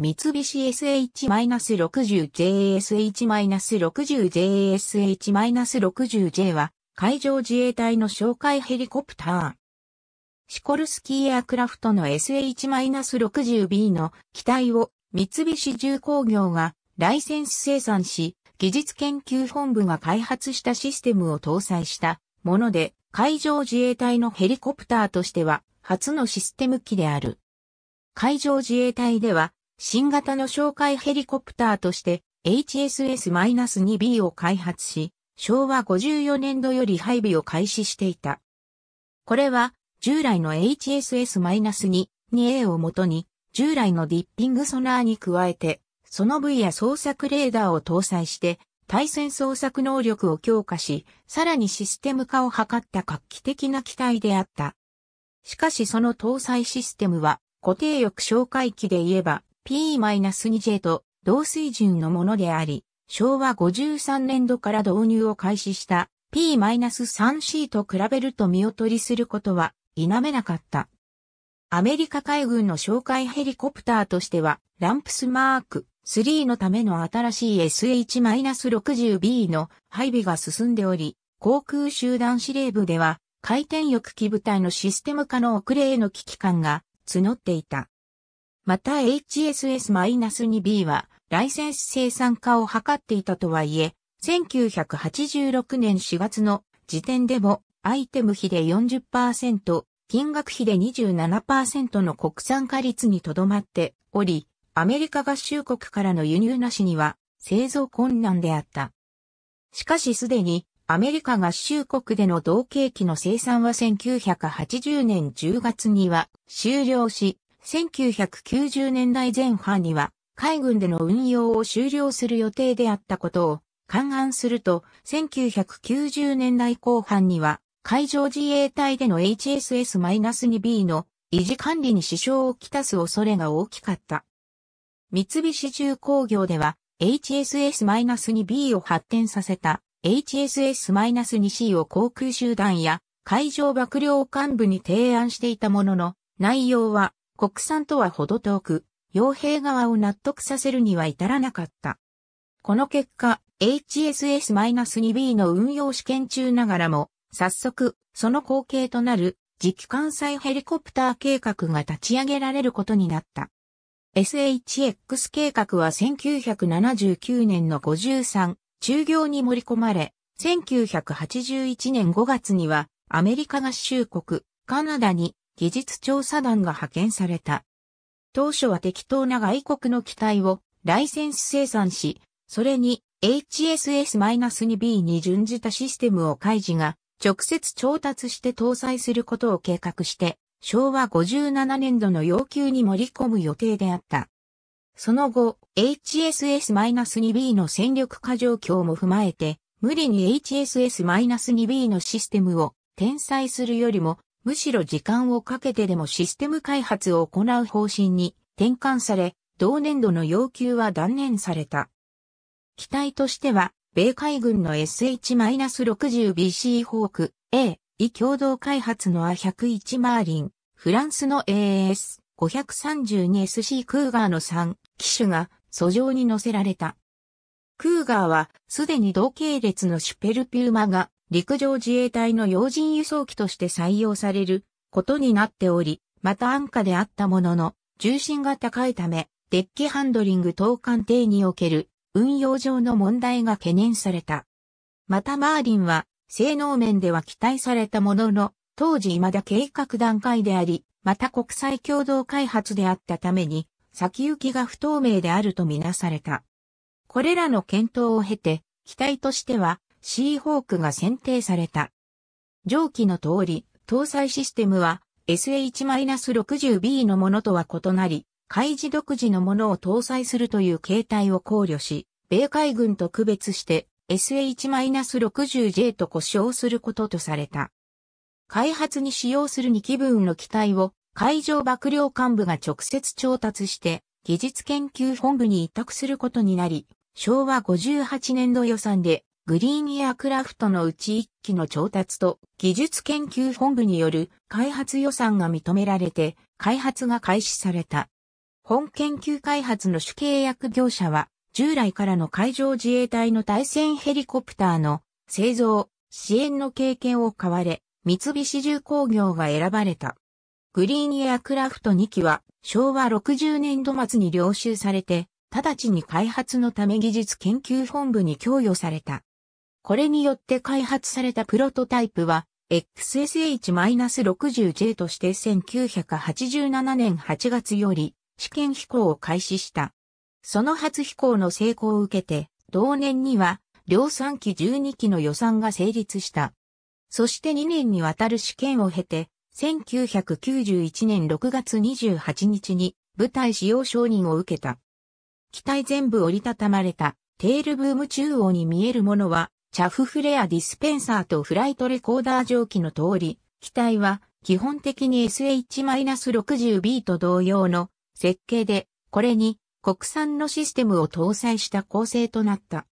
三菱 SH-60JSH-60JSH-60J は海上自衛隊の哨戒ヘリコプター。シコルスキーエアクラフトの SH-60B の機体を三菱重工業がライセンス生産し、技術研究本部が開発したシステムを搭載したもので、海上自衛隊のヘリコプターとしては初のシステム機である。海上自衛隊では新型の哨戒ヘリコプターとして HSS-2B を開発し、昭和54年度より配備を開始していた。これは従来の HSS-2A をもとに従来のディッピングソナーに加えて、その部位や捜索レーダーを搭載して対戦捜索能力を強化し、さらにシステム化を図った画期的な機体であった。しかしその搭載システムは固定翼哨戒機で言えば P-2J と同水準のものであり、昭和53年度から導入を開始した P-3C と比べると見劣りすることは否めなかった。アメリカ海軍の哨戒ヘリコプターとしては、ランプスマーク3のための新しい SH-60B の配備が進んでおり、航空集団司令部では、回転翼機部隊のシステム化の遅れへの危機感が募っていた。また HSS-2B はライセンス生産化を図っていたとはいえ、1986年4月の時点でもアイテム比で40%、金額比で27%の国産化率にとどまっており、アメリカ合衆国からの輸入なしには製造困難であった。しかしすでにアメリカ合衆国での同景機の生産は1980年10月には終了し、1990年代前半には海軍での運用を終了する予定であったことを勘案すると、1990年代後半には海上自衛隊での HSS-2B の維持管理に支障をきたす恐れが大きかった。三菱重工業では HSS-2B を発展させた HSS-2C を航空集団や海上幕僚幹部に提案していたものの内容は国産とはほど遠く、傭兵側を納得させるには至らなかった。この結果、HSS-2B の運用試験中ながらも、早速、その後継となる次期艦載ヘリコプター計画が立ち上げられることになった。SHX 計画は1979年の53、中業に盛り込まれ、1981年5月にはアメリカ合衆国、カナダに技術調査団が派遣された。当初は適当な外国の機体をライセンス生産し、それに HSS-2B に準じたシステムを開示が直接調達して搭載することを計画して、昭和57年度の要求に盛り込む予定であった。その後、HSS-2B の戦力化状況も踏まえて、無理に HSS-2B のシステムを転載するよりも、むしろ時間をかけてでもシステム開発を行う方針に転換され、同年度の要求は断念された。機体としては、米海軍の SH-60BC ホーク A、異共同開発の A101 マーリン、フランスの a s 5 3 2 s c クーガーの3機種が素上に乗せられた。クーガーはすでに同系列のシュペルピューマが陸上自衛隊の要人輸送機として採用されることになっており、また安価であったものの、重心が高いため、デッキハンドリング等艦艇における運用上の問題が懸念された。またマーリンは、性能面では期待されたものの、当時未だ計画段階であり、また国際共同開発であったために、先行きが不透明であるとみなされた。これらの検討を経て、機体としてはシーホークが選定された。上記の通り、搭載システムは SH-60B のものとは異なり、海自独自のものを搭載するという形態を考慮し、米海軍と区別して SH-60J と呼称することとされた。開発に使用する2機分の機体を海上幕僚幹部が直接調達して技術研究本部に委託することになり、昭和58年度予算でグリーンエアクラフトのうち1機の調達と技術研究本部による開発予算が認められて開発が開始された。本研究開発の主契約業者は従来からの海上自衛隊の対戦ヘリコプターの製造、支援の経験を買われ、三菱重工業が選ばれた。グリーンエアクラフト2機は昭和60年度末に領収されて、直ちに開発のため技術研究本部に供与された。これによって開発されたプロトタイプは XSH-60J として1987年8月より試験飛行を開始した。その初飛行の成功を受けて、同年には量産機12機の予算が成立した。そして2年にわたる試験を経て、1991年6月28日に部隊使用承認を受けた。機体全部折りたたまれたテールブーム中央に見えるものはチャフフレアディスペンサーとフライトレコーダー蒸気の通り、機体は基本的に SH-60B と同様の設計で、これに国産のシステムを搭載した構成となった。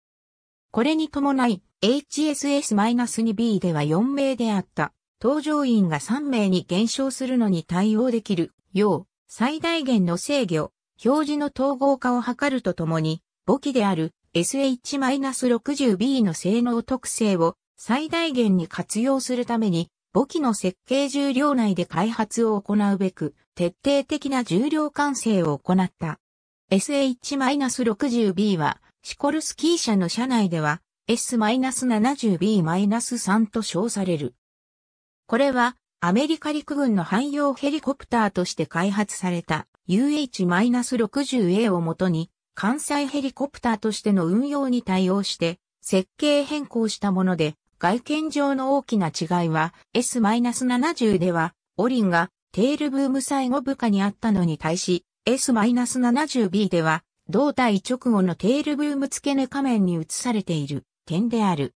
これに伴い HSS-2B では4名であった搭乗員が3名に減少するのに対応できるよう最大限の制御、表示の統合化を図るとともに母機である SH-60B の性能特性を最大限に活用するために、簿記の設計重量内で開発を行うべく、徹底的な重量完成を行った。SH-60B は、シコルスキー社の社内では、S-70B-3 と称される。これは、アメリカ陸軍の汎用ヘリコプターとして開発された UH-60A をもとに、関西ヘリコプターとしての運用に対応して設計変更したもので、外見上の大きな違いは S-70 では、オリンがテールブーム最後部下にあったのに対し、S-70B では、胴体直後のテールブーム付け根仮面に移されている点である。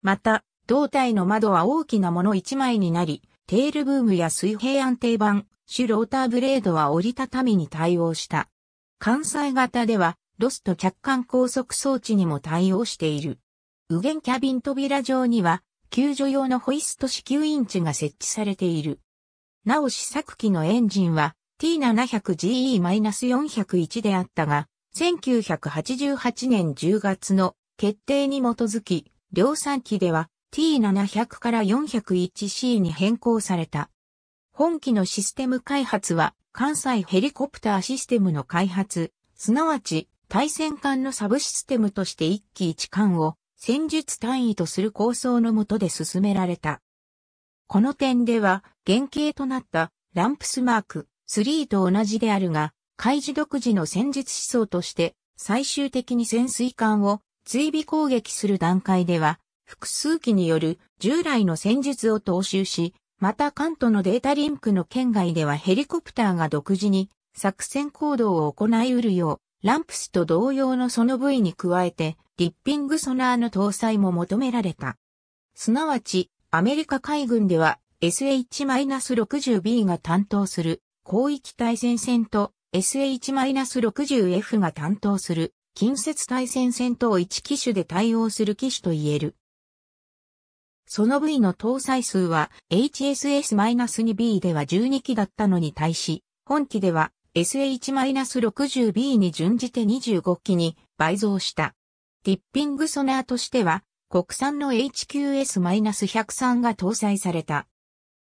また、胴体の窓は大きなもの1枚になり、テールブームや水平安定板、主ローターブレードは折りたたみに対応した。関西型では、ロスト客観高速装置にも対応している。右舷キャビン扉上には、救助用のホイスト支給インチが設置されている。なお試作機のエンジンは T700GE-401 であったが、1988年10月の決定に基づき、量産機では T700 から 401C に変更された。本機のシステム開発は関西ヘリコプターシステムの開発、すなわち対戦艦のサブシステムとして一機一艦を戦術単位とする構想のもとで進められた。この点では原型となったランプスマーク3と同じであるが、海示。独自の戦術思想として最終的に潜水艦を追尾攻撃する段階では、複数機による従来の戦術を踏襲し、また関東のデータリンクの圏外ではヘリコプターが独自に作戦行動を行い得るようランプスと同様のその部位に加えて、リッピングソナーの搭載も求められた。すなわち、アメリカ海軍では SH-60B が担当する広域対戦線と SH-60F が担当する近接対戦線と1機種で対応する機種と言える。その部位の搭載数は HSS-2B では12機だったのに対し、本機では SH-60B に準じて25機に倍増した。ティッピングソナーとしては、国産の HQS-103 が搭載された。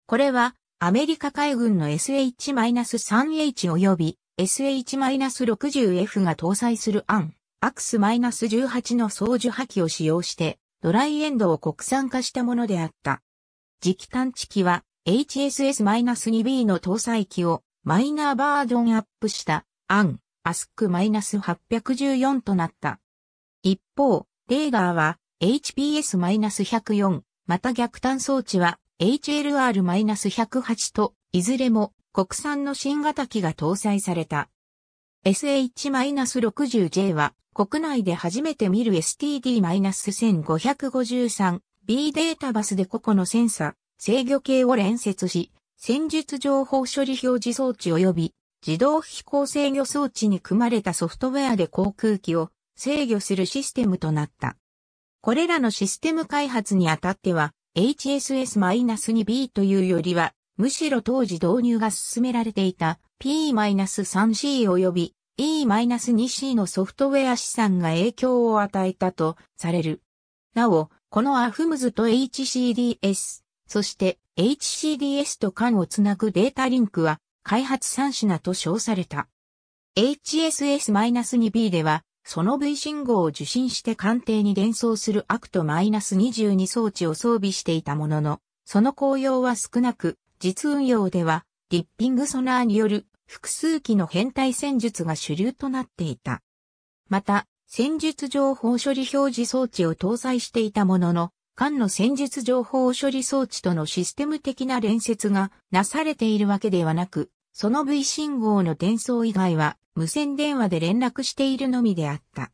これは、アメリカ海軍の SH-3H 及び SH-60F が搭載するアン、アクス -18 の操縦破棄を使用して、ドライエンドを国産化したものであった。磁気探知機は HSS-2B の搭載機をマイナーバージョンアップしたアン、アスク -814 となった。一方、レーガーは HPS-104、また逆端装置は HLR-108 と、いずれも国産の新型機が搭載された。SH-60J は国内で初めて見る STD-1553B データバスで個々のセンサ、制御系を連接し、戦術情報処理表示装置及び自動飛行制御装置に組まれたソフトウェアで航空機を制御するシステムとなった。これらのシステム開発にあたっては HSS-2B というよりは、むしろ当時導入が進められていた P-3C 及び E-2C のソフトウェア資産が影響を与えたとされる。なお、この AFMS と HCDS、そして HCDS と間をつなぐデータリンクは開発3品と称された。HSS-2B では、その V 信号を受信して鑑定に伝送するアクト -22 装置を装備していたものの、その効用は少なく、実運用では、リッピングソナーによる複数機の変態戦術が主流となっていた。また、戦術情報処理表示装置を搭載していたものの、艦の戦術情報処理装置とのシステム的な連接がなされているわけではなく、その V 信号の転送以外は無線電話で連絡しているのみであった。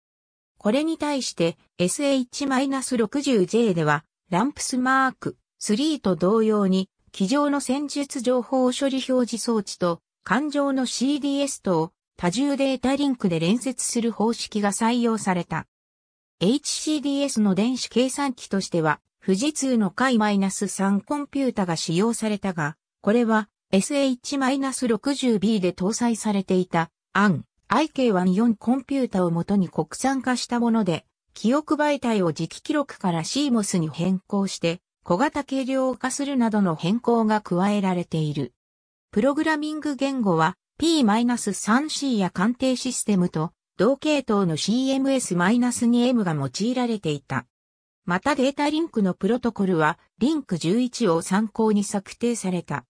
これに対して SH-60J ではランプスマーク3と同様に機上の戦術情報処理表示装置と感上の CDS とを多重データリンクで連接する方式が採用された。HCDS の電子計算機としては、富士通のマイナス3コンピュータが使用されたが、これは SH-60B で搭載されていた、AN、IK14 コンピュータを元に国産化したもので、記憶媒体を磁気記録から CMOS に変更して、小型軽量化するなどの変更が加えられている。プログラミング言語は P-3C や鑑定システムと同系統の CMS-2M が用いられていた。またデータリンクのプロトコルは、リンク11を参考に策定された。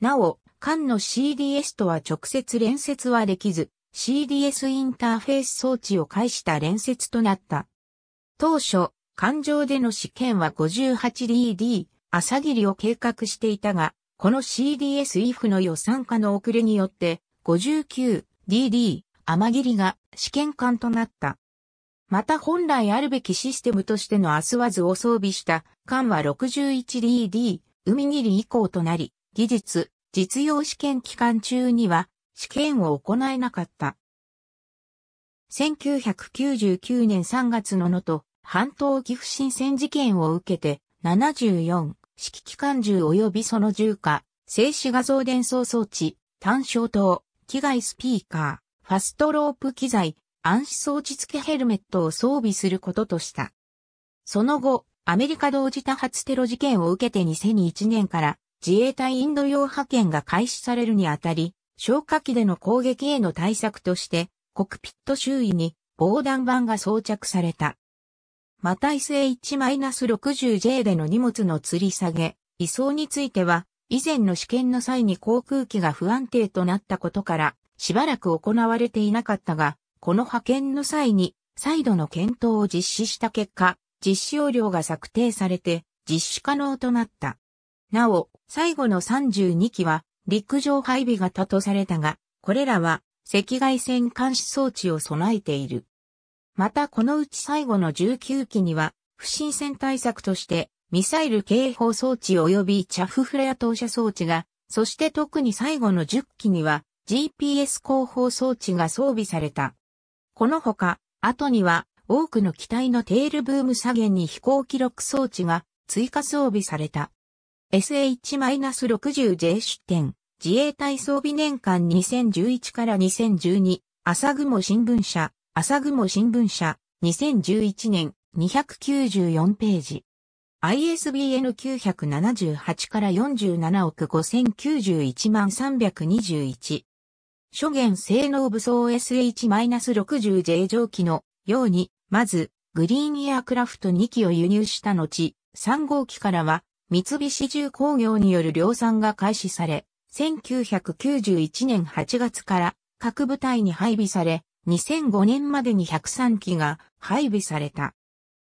なお、間の CDS とは直接連接はできず、CDS インターフェース装置を介した連接となった。当初、環状での試験は 58DD、朝霧を計画していたが、この CDS IF の予算化の遅れによって、59DD、天霧が試験管となった。また本来あるべきシステムとしてのアスワズを装備した艦は 61DD、海切以降となり、技術、実用試験期間中には試験を行えなかった。1999年3月ののと半島岐阜新戦事件を受けて74式機関銃及びその銃火、静止画像伝送装置、単焦灯、機外スピーカー。ファストロープ機材、暗視装置付きヘルメットを装備することとした。その後、アメリカ同時多発テロ事件を受けて2001年から自衛隊インド洋派遣が開始されるにあたり、消火器での攻撃への対策として、コクピット周囲に防弾板が装着された。マタイス H-60J での荷物の吊り下げ、移送については、以前の試験の際に航空機が不安定となったことから、しばらく行われていなかったが、この派遣の際に再度の検討を実施した結果、実施要領が策定されて実施可能となった。なお、最後の32機は陸上配備型とされたが、これらは赤外線監視装置を備えている。またこのうち最後の19機には、不審船対策としてミサイル警報装置及びチャフフレア投射装置が、そして特に最後の10機には GPS 広報装置が装備された。このほか、後には多くの機体のテールブーム左舷に飛行記録装置が追加装備された。SH-60J 出展、自衛隊装備年間2011から2012、朝雲新聞社、朝雲新聞社、2011年、294ページ。ISBN 978から47億5091万321。諸元性能武装 SH-60J 蒸気のように、まず、グリーンエアクラフト2機を輸入した後、3号機からは、三菱重工業による量産が開始され、1991年8月から各部隊に配備され、2005年までに103機が配備された。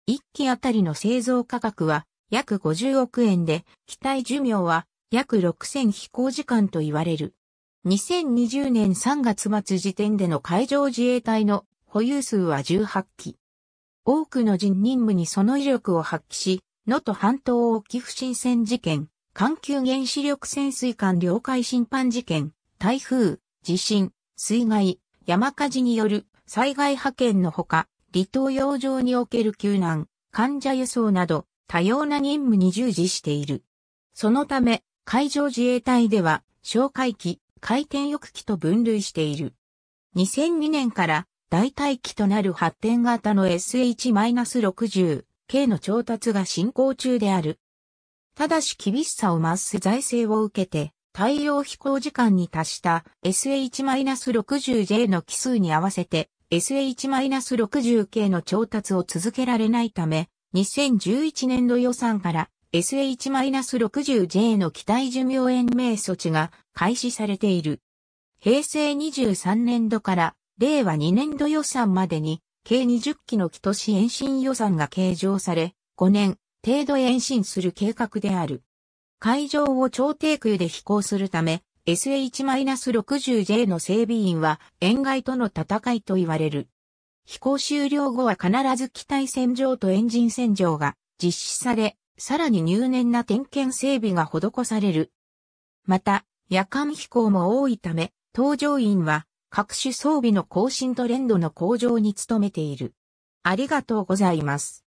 1機あたりの製造価格は約50億円で、機体寿命は約6000飛行時間と言われる。2020年3月末時点での海上自衛隊の保有数は18機。多くの人任務にその威力を発揮し、能登半島沖不審船事件、環球原子力潜水艦領海侵犯事件、台風、地震、水害、山火事による災害派遣のほか、離島洋上における救難、患者輸送など多様な任務に従事している。そのため、海上自衛隊では、哨戒機、回転翼機と分類している。2002年から代替機となる発展型の SH-60 系の調達が進行中である。ただし厳しさを増す財政を受けて、対応飛行時間に達した SH-60J の奇数に合わせて SH-60 系の調達を続けられないため、2011年度予算から SH-60J の機体寿命延命措置が開始されている。平成23年度から令和2年度予算までに計20機の基都市延伸予算が計上され、5年程度延伸する計画である。会場を超低空で飛行するため、SH-60J の整備員は、円外との戦いと言われる。飛行終了後は必ず機体洗浄とエンジン洗浄が実施され、さらに入念な点検整備が施される。また、夜間飛行も多いため、搭乗員は各種装備の更新トレンドの向上に努めている。ありがとうございます。